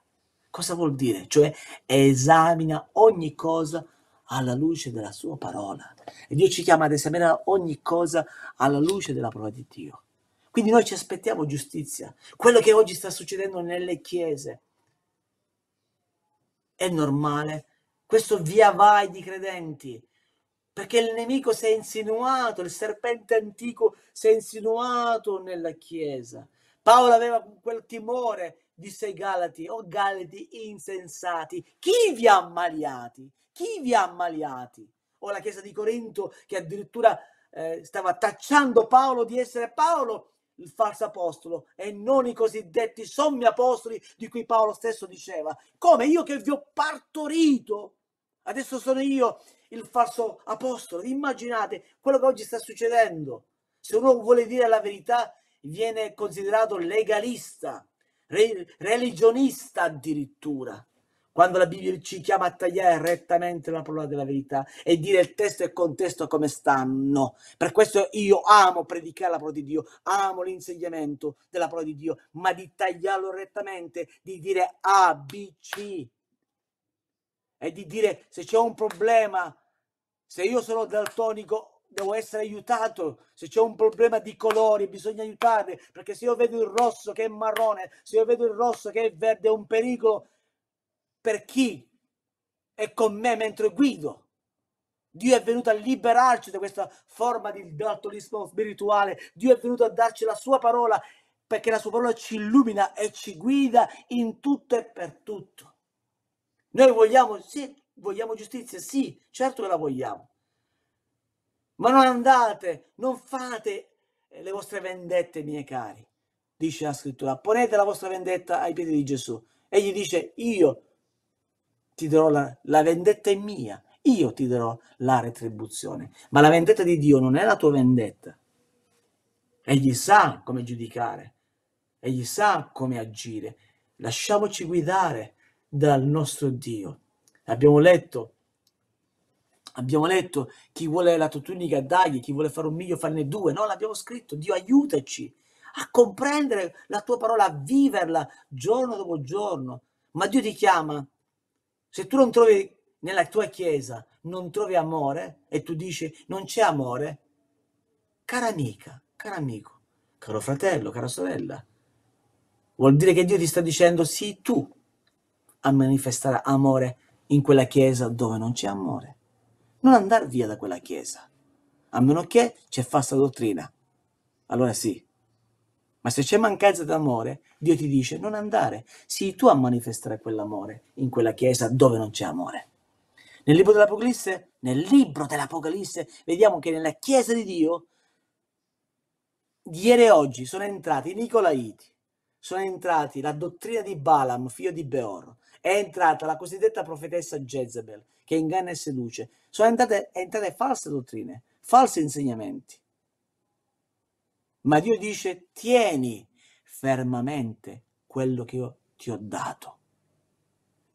Cosa vuol dire? Cioè esamina ogni cosa alla luce della sua parola. E Dio ci chiama ad esaminare ogni cosa alla luce della parola di Dio. Quindi noi ci aspettiamo giustizia. Quello che oggi sta succedendo nelle chiese è normale. Questo via vai di credenti. Perché il nemico si è insinuato, il serpente antico si è insinuato nella chiesa. Paolo aveva quel timore, disse ai Galati, o oh Galati insensati, chi vi ha ammaliati? Chi vi ha ammaliati? O la chiesa di Corinto che addirittura eh, stava tacciando Paolo di essere Paolo, il falso apostolo e non i cosiddetti sommi apostoli di cui Paolo stesso diceva. Come io che vi ho partorito, adesso sono io il falso apostolo. Immaginate quello che oggi sta succedendo. Se uno vuole dire la verità, viene considerato legalista, re- religionista addirittura quando la Bibbia ci chiama a tagliare rettamente la parola della verità e dire il testo e il contesto come stanno. Per questo io amo predicare la parola di Dio, amo l'insegnamento della parola di Dio, ma di tagliarlo rettamente, di dire A, B, C e di dire se c'è un problema, se io sono daltonico devo essere aiutato, se c'è un problema di colori bisogna aiutarli, perché se io vedo il rosso che è marrone, se io vedo il rosso che è verde è un pericolo per chi è con me mentre guido. Dio è venuto a liberarci da questa forma di daltonismo spirituale. Dio è venuto a darci la sua parola perché la sua parola ci illumina e ci guida in tutto e per tutto. Noi vogliamo, sì, vogliamo giustizia, sì, certo che la vogliamo. Ma non andate, non fate le vostre vendette, miei cari, dice la scrittura. Ponete la vostra vendetta ai piedi di Gesù. Egli dice, io ti darò la, la vendetta è mia, io ti darò la retribuzione. Ma la vendetta di Dio non è la tua vendetta. Egli sa come giudicare, egli sa come agire. Lasciamoci guidare dal nostro Dio. Abbiamo letto, abbiamo letto chi vuole la tua tunica dagli, chi vuole fare un miglio farne due. No, l'abbiamo scritto. Dio aiutaci a comprendere la tua parola, a viverla giorno dopo giorno. Ma Dio ti chiama se tu non trovi nella tua chiesa, non trovi amore e tu dici non c'è amore, cara amica, caro amico, caro fratello, cara sorella, vuol dire che Dio ti sta dicendo sii tu a manifestare amore in quella chiesa dove non c'è amore. Non andare via da quella chiesa, a meno che c'è falsa dottrina. Allora sì, ma se c'è mancanza d'amore, Dio ti dice non andare, sii tu a manifestare quell'amore in quella chiesa dove non c'è amore. Nel libro dell'Apocalisse, nel libro dell'Apocalisse, vediamo che nella chiesa di Dio, ieri e oggi, sono entrati i Nicolaiti, sono entrati la dottrina di Balaam, figlio di Beor, è entrata la cosiddetta profetessa Jezebel, che inganna e seduce, sono entrate, entrate false dottrine, falsi insegnamenti. Ma Dio dice, tieni fermamente quello che io ti ho dato.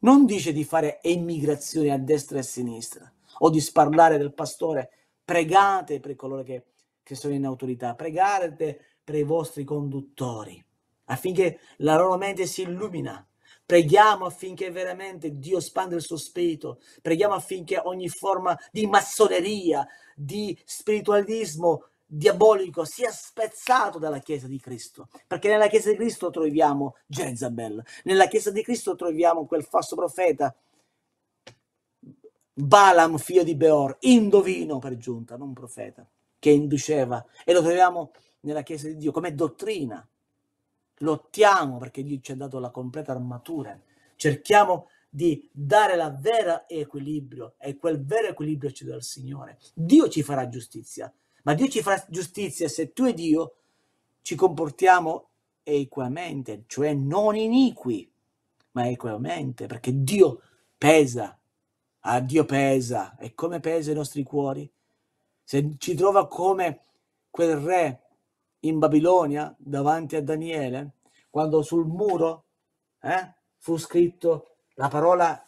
Non dice di fare emigrazioni a destra e a sinistra o di sparlare del pastore, pregate per coloro che, che sono in autorità, pregate per i vostri conduttori, affinché la loro mente si illumina. Preghiamo affinché veramente Dio spanda il suo spirito, preghiamo affinché ogni forma di massoneria, di spiritualismo diabolico sia spezzato dalla Chiesa di Cristo, perché nella Chiesa di Cristo troviamo Jezabel, nella Chiesa di Cristo troviamo quel falso profeta Balaam, figlio di Beor, indovino per giunta, non profeta, che induceva, e lo troviamo nella Chiesa di Dio come dottrina. Lottiamo perché Dio ci ha dato la completa armatura, cerchiamo di dare la vera equilibrio e quel vero equilibrio ci dà il Signore. Dio ci farà giustizia, ma Dio ci farà giustizia se tu e Dio ci comportiamo equamente, cioè non iniqui, ma equamente, perché Dio pesa, a ah, Dio pesa, e come pesa i nostri cuori? Se ci trova come quel re in Babilonia davanti a Daniele, quando sul muro eh, fu scritto la parola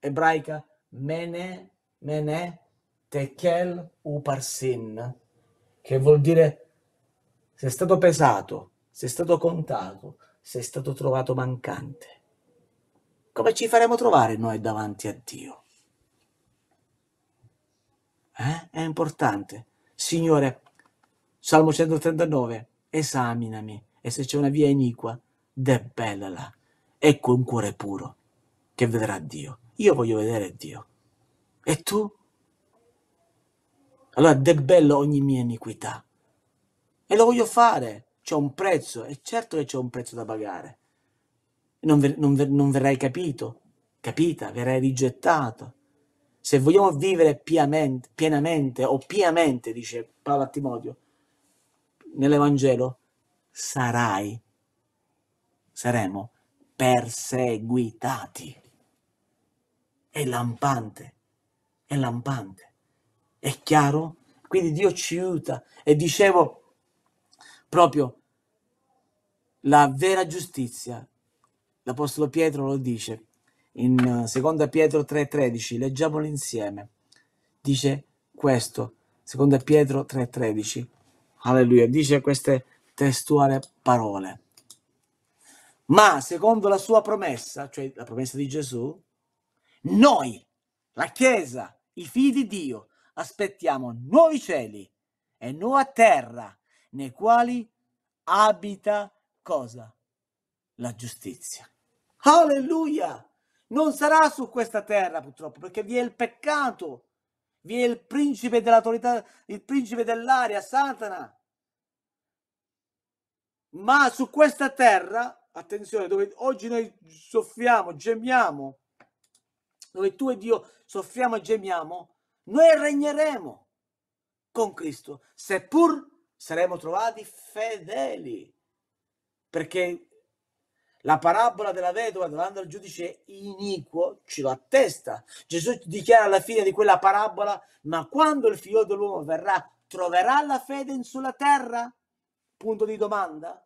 ebraica mene, mene, tekel uparsin, che vuol dire se è stato pesato, se è stato contato, se è stato trovato mancante. Come ci faremo trovare noi davanti a Dio? Eh? È importante. Signore, Salmo 139, esaminami e se c'è una via iniqua, debellala. Ecco un cuore puro che vedrà Dio. Io voglio vedere Dio. E tu? Allora debello ogni mia iniquità. E lo voglio fare. C'è un prezzo, è certo che c'è un prezzo da pagare. Non, ver, non, ver, non verrai capito, capita, verrai rigettato. Se vogliamo vivere piamente, pienamente o piamente, dice Paolo a Timoteo, nell'Evangelo, sarai, saremo perseguitati. È lampante, è lampante. È chiaro? Quindi Dio ci aiuta. E dicevo proprio la vera giustizia. L'Apostolo Pietro lo dice in 2 eh, Pietro 3,13, leggiamolo insieme. Dice questo, 2 Pietro 3,13, alleluia, dice queste testuali parole. Ma secondo la sua promessa, cioè la promessa di Gesù, noi, la Chiesa, i figli di Dio, aspettiamo nuovi cieli e nuova terra nei quali abita cosa? La giustizia. Alleluia! Non sarà su questa terra purtroppo perché vi è il peccato, vi è il principe dell'autorità, il principe dell'aria, Satana. Ma su questa terra, attenzione, dove oggi noi soffiamo, gemiamo, dove tu e Dio soffriamo e gemiamo, noi regneremo con Cristo, seppur saremo trovati fedeli. Perché la parabola della vedova davanti al giudice iniquo ce lo attesta. Gesù dichiara alla fine di quella parabola, ma quando il figlio dell'uomo verrà, troverà la fede sulla terra? Punto di domanda.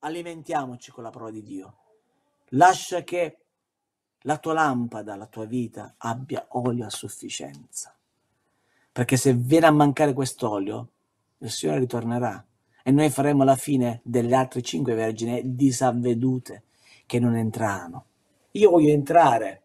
Alimentiamoci con la parola di Dio. Lascia che la tua lampada, la tua vita abbia olio a sufficienza. Perché se viene a mancare quest'olio, il Signore ritornerà e noi faremo la fine delle altre cinque vergini disavvedute che non entrarono. Io voglio entrare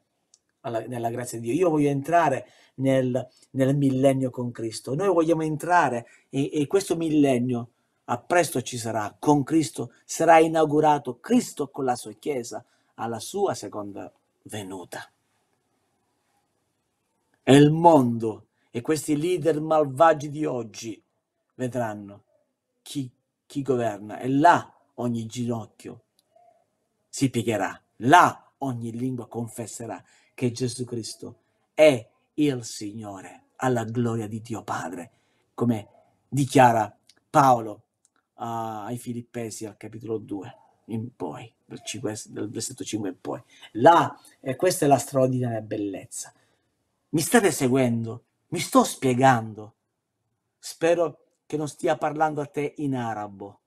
alla, nella grazia di Dio, io voglio entrare nel, nel millennio con Cristo. Noi vogliamo entrare e, e questo millennio a presto ci sarà, con Cristo sarà inaugurato Cristo con la sua Chiesa alla sua seconda venuta. E il mondo e questi leader malvagi di oggi vedranno chi, chi governa e là ogni ginocchio si piegherà, là ogni lingua confesserà che Gesù Cristo è il Signore alla gloria di Dio Padre, come dichiara Paolo uh, ai Filippesi al capitolo 2 in poi, dal, 5, dal versetto 5 in poi. Là, eh, questa è la straordinaria bellezza. Mi state seguendo? Mi sto spiegando? Spero che non stia parlando a te in arabo,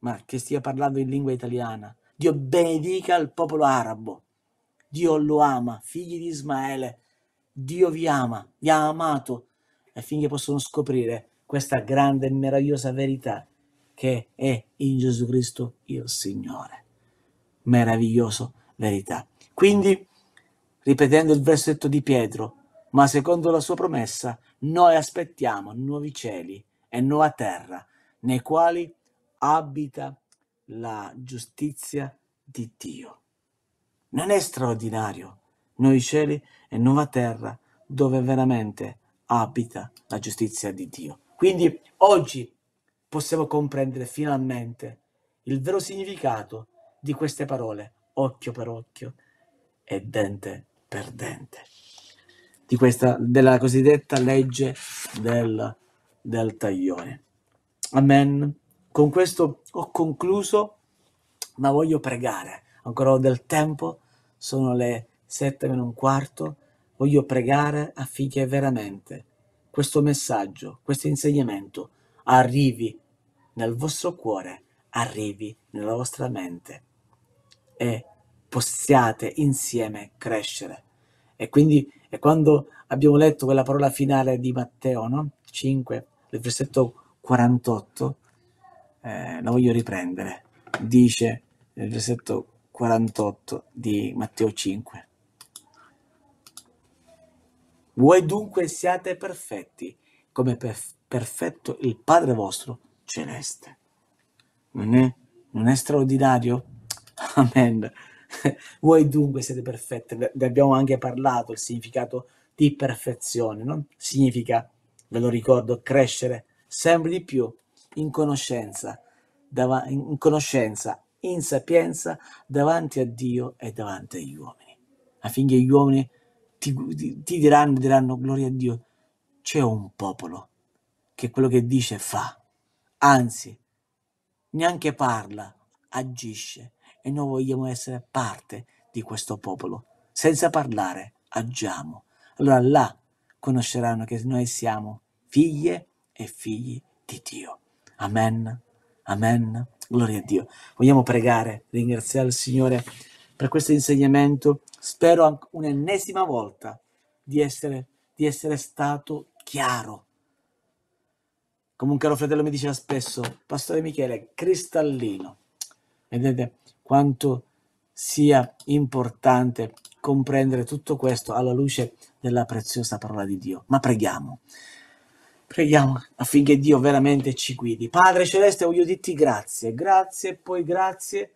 ma che stia parlando in lingua italiana. Dio benedica il popolo arabo. Dio lo ama, figli di Ismaele. Dio vi ama, vi ha amato, affinché possano scoprire questa grande e meravigliosa verità che è in Gesù Cristo il Signore. Meraviglioso verità. Quindi, ripetendo il versetto di Pietro, ma secondo la sua promessa, noi aspettiamo nuovi cieli e nuova terra, nei quali abita la giustizia di Dio. Non è straordinario, nuovi cieli e nuova terra, dove veramente abita la giustizia di Dio. Quindi oggi possiamo comprendere finalmente il vero significato di queste parole, occhio per occhio e dente per dente, di questa, della cosiddetta legge del, del taglione. Amen. Con questo ho concluso, ma voglio pregare. Ancora ho del tempo, sono le sette meno un quarto. Voglio pregare affinché veramente questo messaggio, questo insegnamento arrivi nel vostro cuore arrivi nella vostra mente e possiate insieme crescere. E quindi è quando abbiamo letto quella parola finale di Matteo no? 5, il versetto 48, eh, la voglio riprendere, dice nel versetto 48 di Matteo 5. Voi dunque siate perfetti, come per perfetto il Padre vostro celeste. Non è, non è straordinario? Amen. Voi dunque siete perfetti, ne abbiamo anche parlato, il significato di perfezione, no? significa, ve lo ricordo, crescere sempre di più in conoscenza, in conoscenza, in sapienza davanti a Dio e davanti agli uomini, affinché gli uomini ti, ti, ti diranno, diranno gloria a Dio, c'è un popolo che quello che dice fa, anzi neanche parla, agisce e noi vogliamo essere parte di questo popolo. Senza parlare, agiamo. Allora là conosceranno che noi siamo figlie e figli di Dio. Amen. Amen. Gloria a Dio. Vogliamo pregare, ringraziare il Signore per questo insegnamento. Spero un'ennesima volta di essere, di essere stato chiaro come un caro fratello mi diceva spesso, Pastore Michele, cristallino. Vedete quanto sia importante comprendere tutto questo alla luce della preziosa parola di Dio. Ma preghiamo. Preghiamo affinché Dio veramente ci guidi. Padre Celeste, voglio dirti grazie, grazie e poi grazie.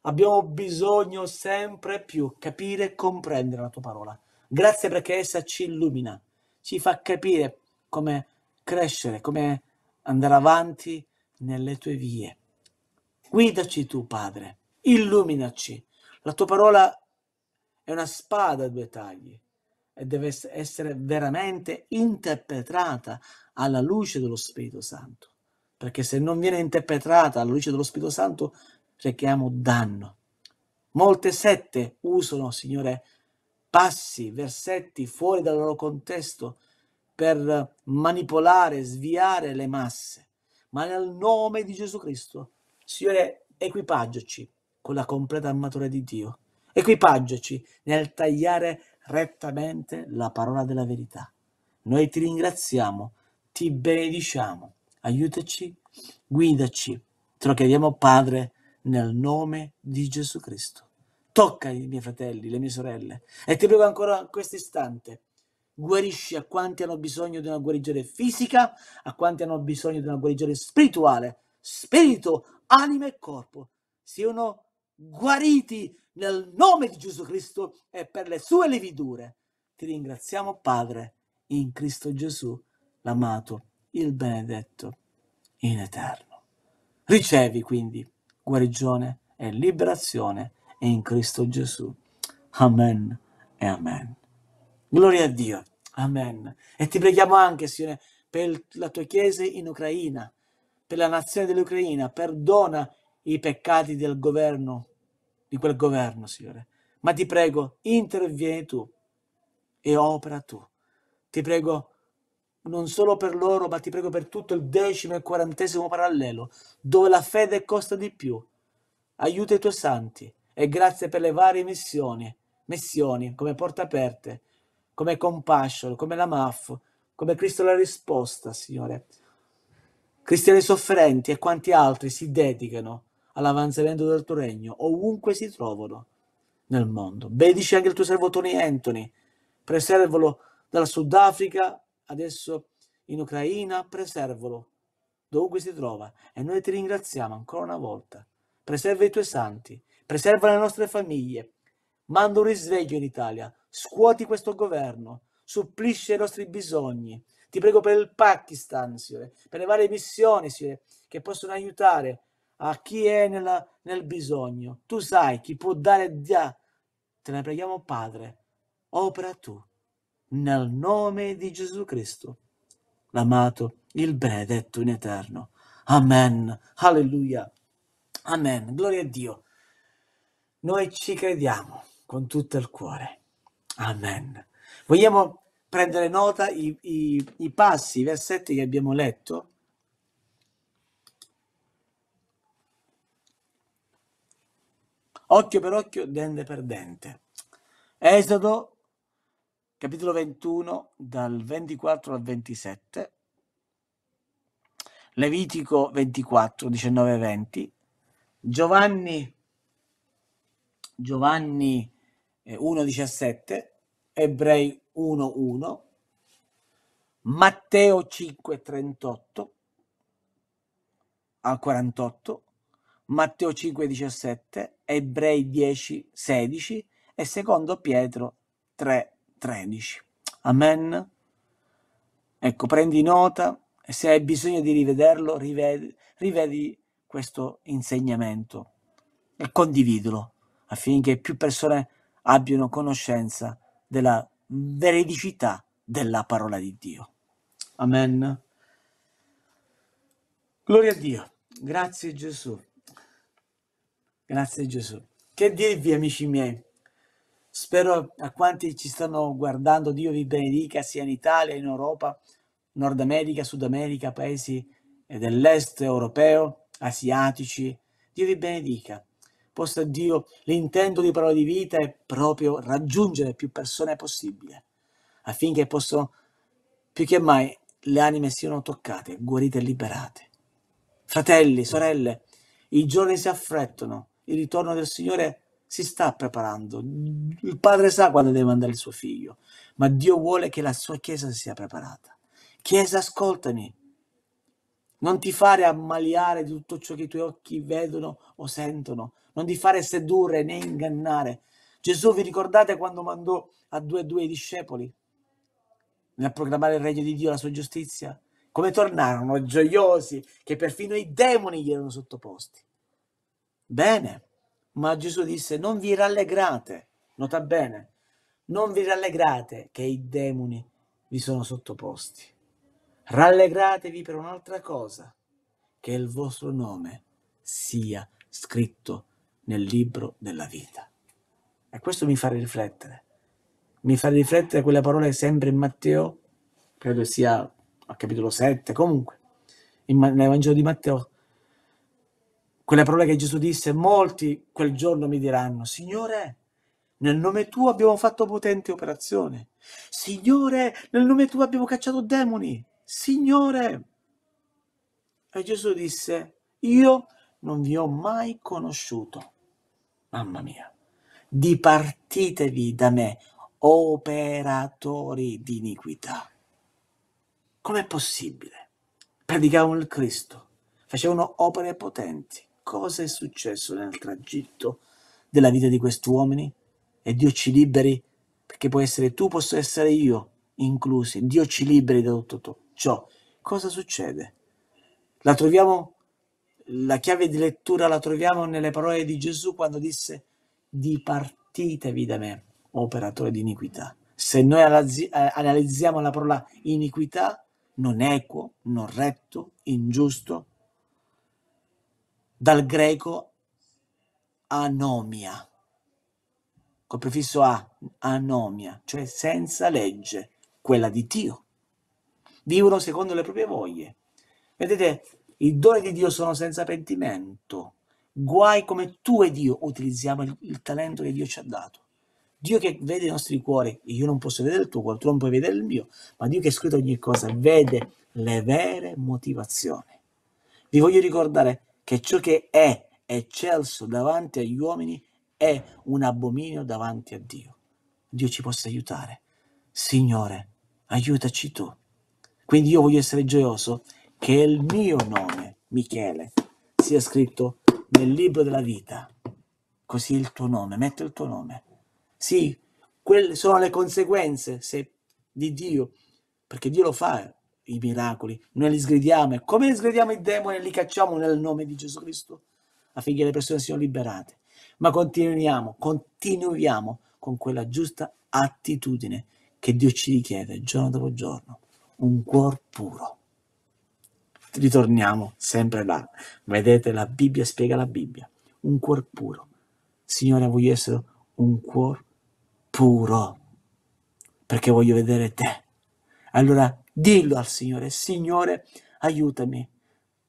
Abbiamo bisogno sempre più capire e comprendere la tua parola. Grazie perché essa ci illumina, ci fa capire come crescere, come andare avanti nelle tue vie. Guidaci tu, Padre, illuminaci. La tua parola è una spada a due tagli e deve essere veramente interpretata alla luce dello Spirito Santo, perché se non viene interpretata alla luce dello Spirito Santo, rechiamo danno. Molte sette usano, Signore, passi, versetti fuori dal loro contesto per manipolare, sviare le masse, ma nel nome di Gesù Cristo. Signore, equipaggiaci con la completa armatura di Dio. Equipaggiaci nel tagliare rettamente la parola della verità. Noi ti ringraziamo, ti benediciamo, aiutaci, guidaci. Te lo chiediamo, Padre, nel nome di Gesù Cristo. Tocca i miei fratelli, le mie sorelle e ti prego ancora in questo istante guarisci a quanti hanno bisogno di una guarigione fisica, a quanti hanno bisogno di una guarigione spirituale. Spirito, anima e corpo siano guariti nel nome di Gesù Cristo e per le sue lividure. Ti ringraziamo, Padre, in Cristo Gesù, l'amato, il benedetto, in eterno. Ricevi quindi guarigione e liberazione in Cristo Gesù. Amen e amen. Gloria a Dio. Amen. E ti preghiamo anche, Signore, per la tua Chiesa in Ucraina, per la nazione dell'Ucraina, perdona i peccati del governo, di quel governo, Signore. Ma ti prego, intervieni tu e opera tu. Ti prego non solo per loro, ma ti prego per tutto il decimo e quarantesimo parallelo, dove la fede costa di più. Aiuta i tuoi santi e grazie per le varie missioni, missioni come porte aperte, come Compassion, come la MAF, come Cristo la risposta, Signore. Cristiani sofferenti e quanti altri si dedicano all'avanzamento del tuo regno, ovunque si trovano nel mondo. Benedici anche il tuo servo Tony Anthony, preservalo dal Sudafrica, adesso in Ucraina, preservalo dovunque si trova. E noi ti ringraziamo ancora una volta. Preserva i tuoi santi, preserva le nostre famiglie, manda un risveglio in Italia, scuoti questo governo, supplisce i nostri bisogni. Ti prego per il Pakistan, Signore, per le varie missioni, Signore, che possono aiutare a chi è nella, nel bisogno. Tu sai chi può dare già. Te ne preghiamo, Padre, opera tu, nel nome di Gesù Cristo, l'amato, il benedetto in eterno. Amen. Alleluia. Amen. Gloria a Dio. Noi ci crediamo con tutto il cuore Amen. Vogliamo prendere nota i, i, i passi, i versetti che abbiamo letto? Occhio per occhio, dente per dente. Esodo, capitolo 21, dal 24 al 27. Levitico 24, 19 e 20. Giovanni, Giovanni 1.17, eh, Ebrei 1.1, Matteo 5.38 al 48, Matteo 5.17, Ebrei 10.16 e secondo Pietro 3.13. Amen. Ecco, prendi nota e se hai bisogno di rivederlo, rivedi, rivedi questo insegnamento e condividilo affinché più persone abbiano conoscenza della veridicità della parola di Dio. Amen. Gloria a Dio. Grazie Gesù. Grazie Gesù. Che dirvi amici miei? Spero a quanti ci stanno guardando, Dio vi benedica sia in Italia, in Europa, Nord America, Sud America, paesi dell'est europeo, asiatici. Dio vi benedica a Dio, l'intento di parola di vita è proprio raggiungere più persone possibile, affinché possano più che mai le anime siano toccate, guarite e liberate. Fratelli, sorelle, i giorni si affrettano, il ritorno del Signore si sta preparando. Il padre sa quando deve mandare il suo figlio, ma Dio vuole che la sua chiesa sia preparata. Chiesa, ascoltami. Non ti fare ammaliare di tutto ciò che i tuoi occhi vedono o sentono, non di fare sedurre né ingannare. Gesù, vi ricordate quando mandò a due e due i discepoli nel proclamare il regno di Dio e la sua giustizia? Come tornarono gioiosi che perfino i demoni gli erano sottoposti. Bene, ma Gesù disse: Non vi rallegrate, nota bene, non vi rallegrate che i demoni vi sono sottoposti. Rallegratevi per un'altra cosa, che il vostro nome sia scritto nel libro della vita. E questo mi fa riflettere. Mi fa riflettere quelle parole sempre in Matteo, credo sia a capitolo 7, comunque, in, nell'Evangelo di Matteo, quelle parole che Gesù disse, molti quel giorno mi diranno, Signore, nel nome tuo abbiamo fatto potente operazione. Signore, nel nome tuo abbiamo cacciato demoni. Signore. E Gesù disse, io non vi ho mai conosciuto. Mamma mia. Dipartitevi da me, operatori di iniquità. Com'è possibile? Predicavano il Cristo, facevano opere potenti. Cosa è successo nel tragitto della vita di questi uomini? E Dio ci liberi, perché può essere tu, posso essere io, inclusi. Dio ci liberi da tutto ciò. Cosa succede? La troviamo la chiave di lettura la troviamo nelle parole di Gesù quando disse dipartitevi da me, operatore di iniquità. Se noi eh, analizziamo la parola iniquità, non equo, non retto, ingiusto, dal greco anomia, col prefisso a, anomia, cioè senza legge, quella di Dio. Vivono secondo le proprie voglie. Vedete, i doni di Dio sono senza pentimento. Guai come tu e Dio utilizziamo il, il talento che Dio ci ha dato. Dio che vede i nostri cuori, io non posso vedere il tuo cuore, tu non puoi vedere il mio, ma Dio che scruta ogni cosa vede le vere motivazioni. Vi voglio ricordare che ciò che è eccelso davanti agli uomini è un abominio davanti a Dio. Dio ci possa aiutare. Signore, aiutaci tu. Quindi io voglio essere gioioso che il mio nome, Michele, sia scritto nel libro della vita. Così il tuo nome, metti il tuo nome. Sì, quelle sono le conseguenze se, di Dio, perché Dio lo fa i miracoli, noi li sgridiamo e come li sgridiamo i demoni li cacciamo nel nome di Gesù Cristo affinché le persone siano liberate. Ma continuiamo, continuiamo con quella giusta attitudine che Dio ci richiede giorno dopo giorno, un cuor puro ritorniamo sempre là. Vedete, la Bibbia spiega la Bibbia. Un cuore puro. Signore, voglio essere un cuore puro, perché voglio vedere te. Allora dillo al Signore, Signore, aiutami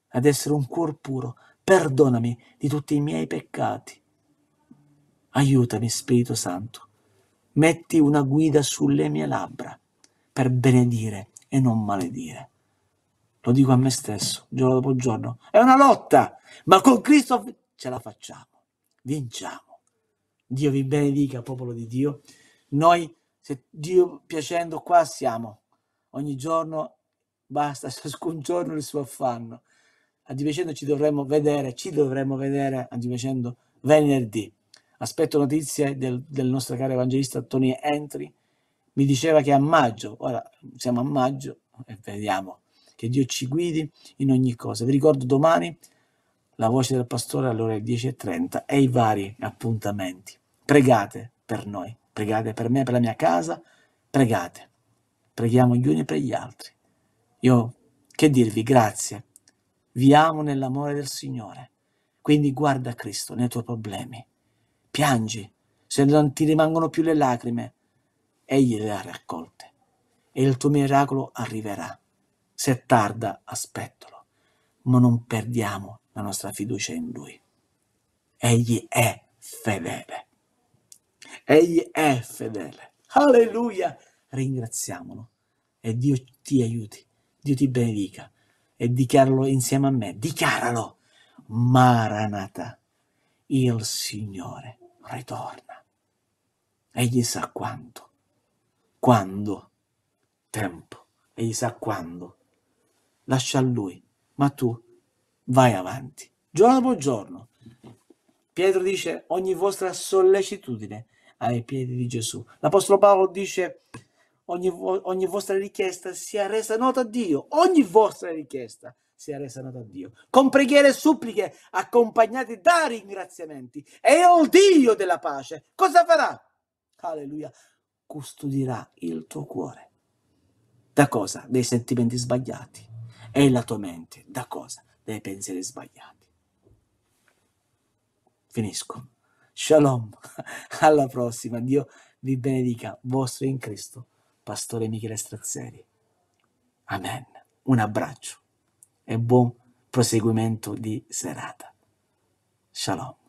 ad essere un cuore puro, perdonami di tutti i miei peccati. Aiutami, Spirito Santo. Metti una guida sulle mie labbra per benedire e non maledire. Lo dico a me stesso, giorno dopo giorno. È una lotta, ma con Cristo ce la facciamo, vinciamo. Dio vi benedica, popolo di Dio. Noi, se Dio piacendo, qua siamo. Ogni giorno basta, ciascun giorno il suo affanno. A Dio piacendo ci dovremmo vedere, ci dovremmo vedere, a Dio piacendo, venerdì. Aspetto notizie del, del nostro caro evangelista Tony Entry. Mi diceva che a maggio, ora siamo a maggio e vediamo che Dio ci guidi in ogni cosa. Vi ricordo domani la voce del pastore alle ore 10.30 e i vari appuntamenti. Pregate per noi, pregate per me, per la mia casa, pregate. Preghiamo gli uni per gli altri. Io che dirvi grazie. Vi amo nell'amore del Signore. Quindi guarda Cristo nei tuoi problemi. Piangi, se non ti rimangono più le lacrime, Egli le ha raccolte e il tuo miracolo arriverà. Se tarda, aspettalo, ma non perdiamo la nostra fiducia in Lui. Egli è fedele. Egli è fedele. Alleluia! Ringraziamolo. E Dio ti aiuti, Dio ti benedica. E dichiaralo insieme a me. Dichiaralo. Maranata, il Signore ritorna. Egli sa quanto, quando, tempo. Egli sa quando lascia a lui, ma tu vai avanti, giorno dopo giorno. Pietro dice ogni vostra sollecitudine ai piedi di Gesù. L'Apostolo Paolo dice ogni, ogni vostra richiesta sia resa nota a Dio, ogni vostra richiesta sia resa nota a Dio, con preghiere e suppliche accompagnate da ringraziamenti. E il Dio della pace cosa farà? Alleluia, custodirà il tuo cuore. Da cosa? Dei sentimenti sbagliati è la tua mente. Da cosa? Dai pensieri sbagliati. Finisco. Shalom. Alla prossima. Dio vi benedica. Vostro in Cristo, Pastore Michele Strazzeri. Amen. Un abbraccio e buon proseguimento di serata. Shalom.